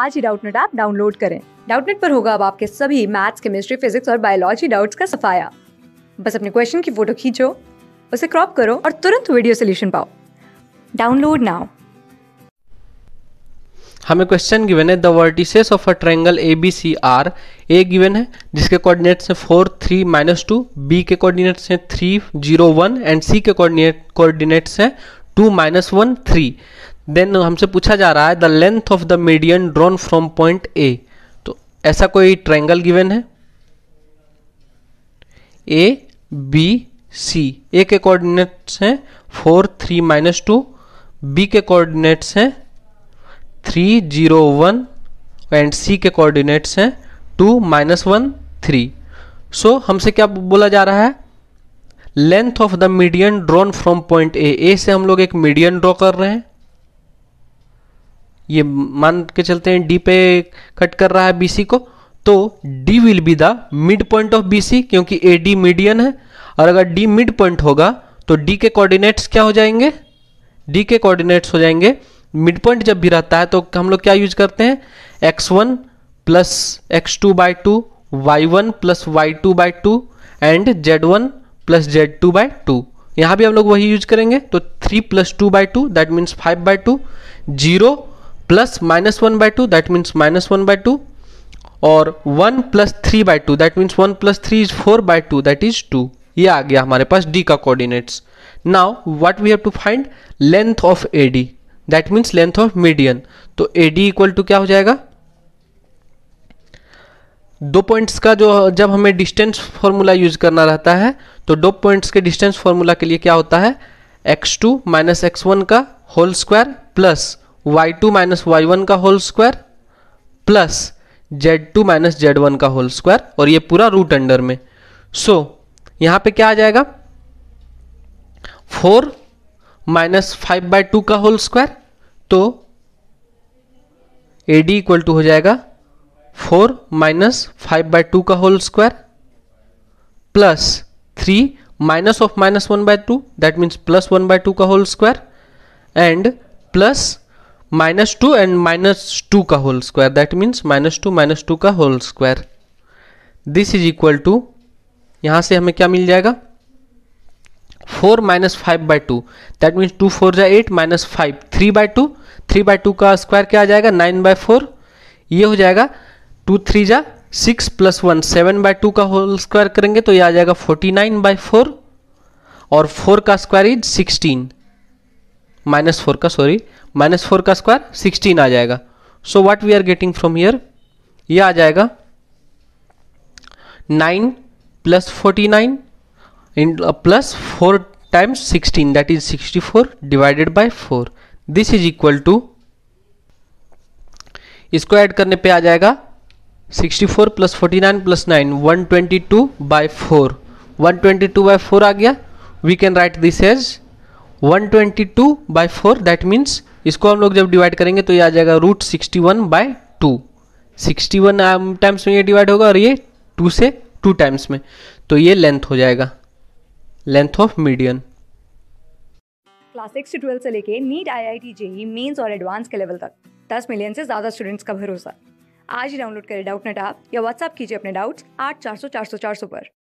आज ही Doubtnut app download करें डाउटनेट पर होगा अब आपके सभी मैथ्स केमिस्ट्री फिजिक्स और बायोलॉजी डाउट्स का सफाया बस अपने क्वेश्चन की फोटो खींचो उसे क्रॉप करो और तुरंत वीडियो सोल्यूशन पाओ डाउनलोड नाउ हमें क्वेश्चन गिवन है the vertices of a triangle A B C are ए गिवन है जिसके कोऑर्डिनेट्स हैं four three minus two B के कोऑर्डिनेट्स हैं three zero one and C के कोऑर्डिनेट कोऑर्डिनेट्स हैं two minus one three then uh, हमसे पूछा जा रहा है the length of the median drawn from point A तो ऐसा कोई ट्रायंगल गिवन है ए बी सी ए के कोऑर्डिनेट्स हैं four three minus two B के कोऑर्डिनेट्स हैं three zero one and C के कोऑर्डिनेट्स हैं two minus one three so हमसे क्या बोला जा रहा है length of the median drawn from point A A से हम लोग एक मीडियन ड्रॉ कर रहे हैं ये मान के चलते हैं डी पे कट कर रहा है बीसी को तो D will be the mid point of BC क्योंकि ए डी मीडियन है और अगर डी मिड पॉइंट होगा तो डी के कोऑर्डिनेट्स क्या हो जाएंगे डी के कोऑर्डिनेट्स हो जाएंगे मिड पॉइंट जब भी रहता है तो हम लोग क्या यूज करते हैं x one plus x two by two y one plus Y two by two and z one plus Z two by two यहाँ भी हम लोग वही यूज करेंगे तो three plus two by two that means five by two zero plus minus one by two that means minus one by two और one plus three by two that means one plus three is four bye two that is two ये आ गया हमारे पास D का coordinates now what we have to find length of A D that means length of median तो A D equal to क्या हो जाएगा दो पॉइंट्स का जो जब हमें डिस्टेंस फॉर्मूला यूज करना रहता है तो दो पॉइंट्स के डिस्टेंस फॉर्मूला के लिए क्या होता है X two minus X one का whole square plus Y two minus Y one का whole square plus Z two minus Z one का होल स्क्वायर और ये पूरा रूट अंडर में सो so, यहां पे क्या आ जाएगा four minus five by two का होल स्क्वायर तो ए डी इक्वल टू हो जाएगा four minus five by two का whole square plus three minus of minus one by two that means plus one by two का whole square and plus minus two and minus two का whole square that means minus two minus two का whole square this is equal to यहाँ से हमें क्या मिल जाएगा four minus five by two that means two four जा eight minus five three by two three by two का square क्या आ जाएगा नाइन बाई फोर ये हो जाएगा टू थ्री जा six plus one seven by two का होल स्क्वायर करेंगे तो ये आ जाएगा फोर्टी नाइन बाई फोर और फोर का square is sixteen minus four का सॉरी माइनस फोर का स्क्वायर सिक्सटीन आ जाएगा so what we are getting from here ये आ जाएगा नाइन प्लस फोर्टी नाइन इन plus four times sixteen that is sixty four divided by four this is equal to इसको add करने पे आ जाएगा 64 four plus forty nine plus nine one twenty two by four one twenty two by four आ गया we can write this as one twenty two by four that means इसको हम लोग जब डिवाइड करेंगे तो ये आ जाएगा root sixty one by two sixty one times में ये डिवाइड होगा और ये टू से टू टाइम्स में तो ये लेंथ हो जाएगा length of median class six से ट्वेल्व से लेके NEET I I T JEE mains और एडवांस के लेवल तक दस मिलियन से ज़्यादा स्टूडेंट्स का भरोसा आज ही डाउनलोड करें डाउट नेट ऐप या व्हाट्सएप कीजिए अपने डाउट्स आठ चार सौ चार सौ चार सौ पर